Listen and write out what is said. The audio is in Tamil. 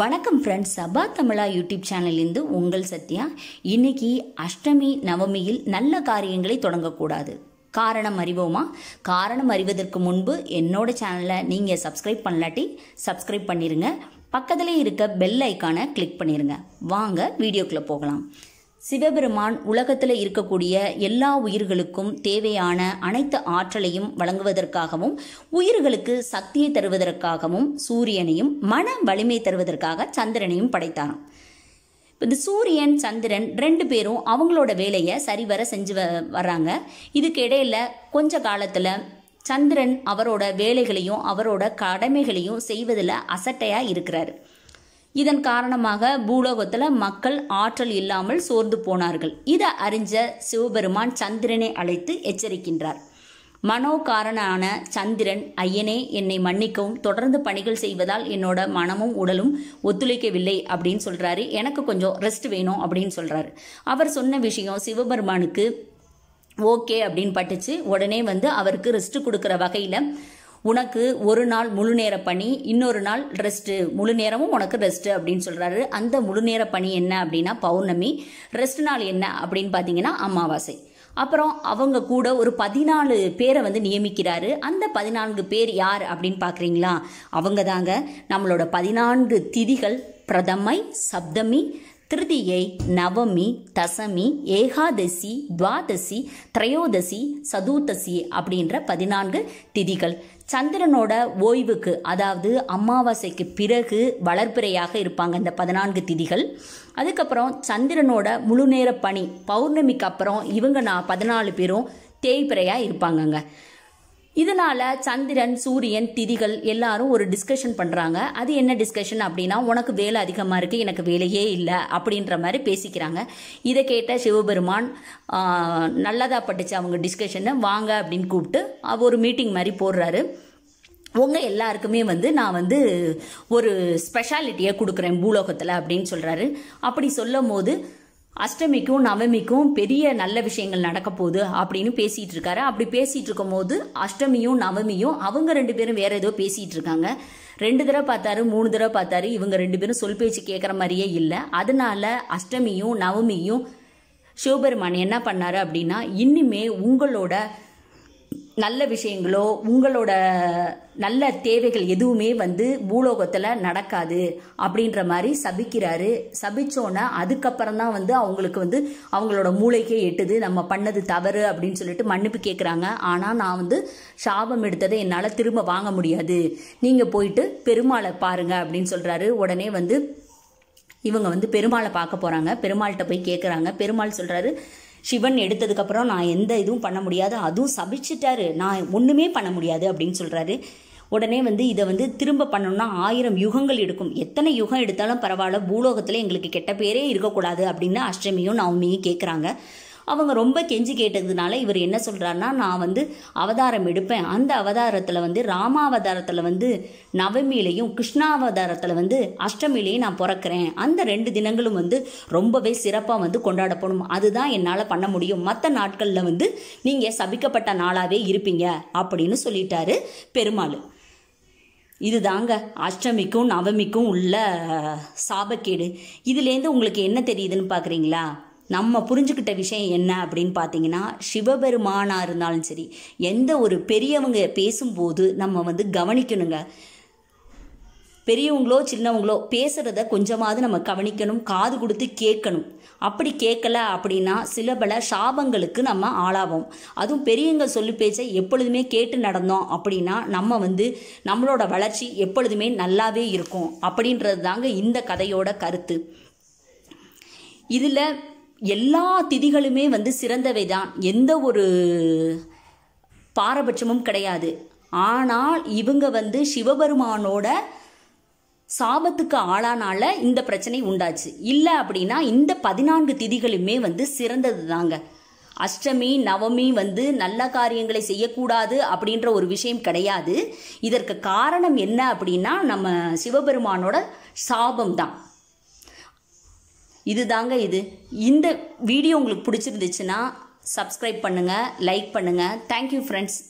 வணக்கம் ஃப்ரெண்ட்ஸ் சபா தமிழா யூடியூப் சேனலிருந்து உங்கள் சத்யா இன்னைக்கு அஷ்டமி நவமியில் நல்ல காரியங்களை தொடங்கக்கூடாது காரணம் அறிவோமா காரணம் அறிவதற்கு முன்பு என்னோட சேனலை நீங்கள் சப்ஸ்கிரைப் பண்ணலாட்டி சப்ஸ்கிரைப் பண்ணிடுங்க பக்கத்துலேயே இருக்க பெல் ஐக்கானை கிளிக் பண்ணிடுங்க வாங்க வீடியோக்குள்ளே போகலாம் சிவபெருமான் உலகத்தில் இருக்கக்கூடிய எல்லா உயிர்களுக்கும் தேவையான அனைத்து ஆற்றலையும் வழங்குவதற்காகவும் உயிர்களுக்கு சக்தியை தருவதற்காகவும் சூரியனையும் மன வலிமை தருவதற்காக சந்திரனையும் படைத்தாராம் இந்த சூரியன் சந்திரன் ரெண்டு பேரும் அவங்களோட வேலையை சரிவர செஞ்சு வ வர்றாங்க இதுக்கு இடையில கொஞ்ச காலத்தில் சந்திரன் அவரோட வேலைகளையும் அவரோட கடமைகளையும் செய்வதில் அசட்டையாக இருக்கிறாரு இதன் காரணமாக பூலோகத்தில் மக்கள் ஆற்றல் இல்லாமல் சோர்ந்து போனார்கள் இதை அறிஞ்ச சிவபெருமான் சந்திரனை அழைத்து எச்சரிக்கின்றார் மனோகாரனான சந்திரன் ஐயனே என்னை மன்னிக்கவும் தொடர்ந்து பணிகள் செய்வதால் என்னோட மனமும் உடலும் ஒத்துழைக்கவில்லை அப்படின்னு சொல்கிறாரு எனக்கு கொஞ்சம் ரெஸ்ட் வேணும் அப்படின்னு சொல்கிறாரு அவர் சொன்ன விஷயம் சிவபெருமானுக்கு ஓகே அப்படின்னு பட்டுச்சு உடனே வந்து அவருக்கு ரெஸ்ட் கொடுக்குற வகையில் உனக்கு ஒரு நாள் முழு நேர பணி இன்னொரு நாள் ரெஸ்ட்டு முழு நேரமும் உனக்கு ரெஸ்ட்டு அப்படின்னு சொல்கிறாரு அந்த முழு நேர பணி என்ன அப்படின்னா பௌர்ணமி ரெஸ்ட் நாள் என்ன அப்படின்னு பார்த்தீங்கன்னா அமாவாசை அப்புறம் அவங்க கூட ஒரு பதினாலு பேரை வந்து நியமிக்கிறாரு அந்த பதினான்கு பேர் யார் அப்படின்னு பார்க்குறீங்களா அவங்க தாங்க நம்மளோட பதினான்கு திதிகள் பிரதமை சப்தமி திருதியை நவமி தசமி ஏகாதசி துவாதசி திரையோதசி சதுர்த்தசி அப்படின்ற பதினான்கு திதிகள் சந்திரனோட ஓய்வுக்கு அதாவது அமாவாசைக்கு பிறகு வளர்ப்பிறையாக இருப்பாங்க இந்த பதினான்கு திதிகள் அதுக்கப்புறம் சந்திரனோட முழு நேர பணி பௌர்ணமிக்கு அப்புறம் இவங்க நான் பதினாலு பேரும் தேய்பிறையாக இருப்பாங்கங்க இதனால சந்திரன் சூரியன் திதிகள் எல்லாரும் ஒரு டிஸ்கஷன் பண்றாங்க அது என்ன டிஸ்கஷன் அப்படின்னா உனக்கு வேலை அதிகமாக இருக்கு எனக்கு வேலையே இல்லை அப்படின்ற மாதிரி பேசிக்கிறாங்க இதை கேட்ட சிவபெருமான் நல்லதாக பட்டுச்சு அவங்க டிஸ்கஷன் வாங்க அப்படின்னு கூப்பிட்டு ஒரு மீட்டிங் மாதிரி போடுறாரு உங்கள் எல்லாருக்குமே வந்து நான் வந்து ஒரு ஸ்பெஷாலிட்டியை கொடுக்குறேன் பூலோகத்தில் அப்படின்னு சொல்கிறாரு அப்படி சொல்லும் போது அஷ்டமிக்கும் நவமிக்கும் பெரிய நல்ல விஷயங்கள் நடக்க போகுது அப்படின்னு பேசிட்டு இருக்காரு அப்படி பேசிட்டு இருக்கும் போது அஷ்டமியும் நவமியும் அவங்க ரெண்டு பேரும் வேற ஏதோ பேசிட்டு இருக்காங்க ரெண்டு தடவை பார்த்தாரு மூணு தடவை பார்த்தாரு இவங்க ரெண்டு பேரும் சொல் பேச்சு கேட்குற மாதிரியே இல்லை அதனால அஷ்டமியும் நவமியும் சிவபெருமான் என்ன பண்ணாரு அப்படின்னா இன்னுமே உங்களோட நல்ல விஷயங்களோ உங்களோட நல்ல தேவைகள் எதுவுமே வந்து பூலோகத்தில் நடக்காது அப்படின்ற மாதிரி சபிக்கிறாரு சபிச்சோன்னா அதுக்கப்புறம் தான் வந்து அவங்களுக்கு வந்து அவங்களோட மூளைக்கே எட்டுது நம்ம பண்ணது தவறு அப்படின்னு சொல்லிட்டு மன்னிப்பு கேட்குறாங்க ஆனால் நான் வந்து சாபம் எடுத்ததை என்னால் திரும்ப வாங்க முடியாது நீங்கள் போயிட்டு பெருமாளை பாருங்க அப்படின்னு சொல்கிறாரு உடனே வந்து இவங்க வந்து பெருமாளை பார்க்க போகிறாங்க பெருமாள்கிட்ட போய் கேட்குறாங்க பெருமாள் சொல்கிறாரு சிவன் எடுத்ததுக்கப்புறம் நான் எந்த இதுவும் பண்ண முடியாது அதுவும் சபிச்சிட்டாரு நான் ஒன்றுமே பண்ண முடியாது அப்படின்னு சொல்கிறாரு உடனே வந்து இதை வந்து திரும்ப பண்ணணும்னா ஆயிரம் யுகங்கள் எடுக்கும் எத்தனை யுகம் எடுத்தாலும் பரவாயில்ல பூலோகத்தில் எங்களுக்கு கெட்ட பேரே இருக்கக்கூடாது அப்படின்னு அஷ்டமியும் நவமியும் கேட்குறாங்க அவங்க ரொம்ப கெஞ்சி கேட்டதுனால இவர் என்ன சொல்கிறாருன்னா நான் வந்து அவதாரம் எடுப்பேன் அந்த அவதாரத்தில் வந்து ராமாவதாரத்தில் வந்து நவமியிலையும் கிருஷ்ணாவதாரத்தில் வந்து அஷ்டமிலையும் நான் பிறக்கிறேன் அந்த ரெண்டு தினங்களும் வந்து ரொம்பவே சிறப்பாக வந்து கொண்டாடப்படும் அதுதான் என்னால் பண்ண முடியும் மற்ற நாட்களில் வந்து நீங்கள் சபிக்கப்பட்ட நாளாகவே இருப்பீங்க அப்படின்னு சொல்லிட்டாரு பெருமாள் இது தாங்க அஷ்டமிக்கும் நவமிக்கும் உள்ள சாபக்கேடு இதுலேருந்து உங்களுக்கு என்ன தெரியுதுன்னு பார்க்குறீங்களா நம்ம புரிஞ்சுக்கிட்ட விஷயம் என்ன அப்படின்னு பார்த்தீங்கன்னா சிவபெருமானாக இருந்தாலும் சரி எந்த ஒரு பெரியவங்க பேசும்போது நம்ம வந்து கவனிக்கணுங்க பெரியவங்களோ சின்னவங்களோ பேசுகிறத கொஞ்சமாவது நம்ம கவனிக்கணும் காது கொடுத்து கேட்கணும் அப்படி கேட்கல அப்படின்னா சில பல சாபங்களுக்கு நம்ம ஆளாவோம் அதுவும் பெரியவங்க சொல்லி பேச்சை எப்பொழுதுமே கேட்டு நடந்தோம் அப்படின்னா நம்ம வந்து நம்மளோட வளர்ச்சி எப்பொழுதுமே நல்லாவே இருக்கும் அப்படின்றது தாங்க இந்த கதையோட கருத்து இதில் எல்லா திதிகளுமே வந்து சிறந்தவை தான் எந்த ஒரு பாரபட்சமும் கிடையாது ஆனால் இவங்க வந்து சிவபெருமானோட சாபத்துக்கு ஆளானால இந்த பிரச்சனை உண்டாச்சு இல்லை அப்படின்னா இந்த பதினான்கு திதிகளுமே வந்து சிறந்தது தாங்க அஷ்டமி நவமி வந்து நல்ல காரியங்களை செய்யக்கூடாது அப்படின்ற ஒரு விஷயம் கிடையாது இதற்கு காரணம் என்ன அப்படின்னா நம்ம சிவபெருமானோட சாபம் தான் இது தாங்க இது இந்த வீடியோ உங்களுக்கு பிடிச்சிருந்துச்சுன்னா சப்ஸ்கிரைப் பண்ணுங்கள் லைக் பண்ணுங்கள் தேங்க்யூ ஃப்ரெண்ட்ஸ்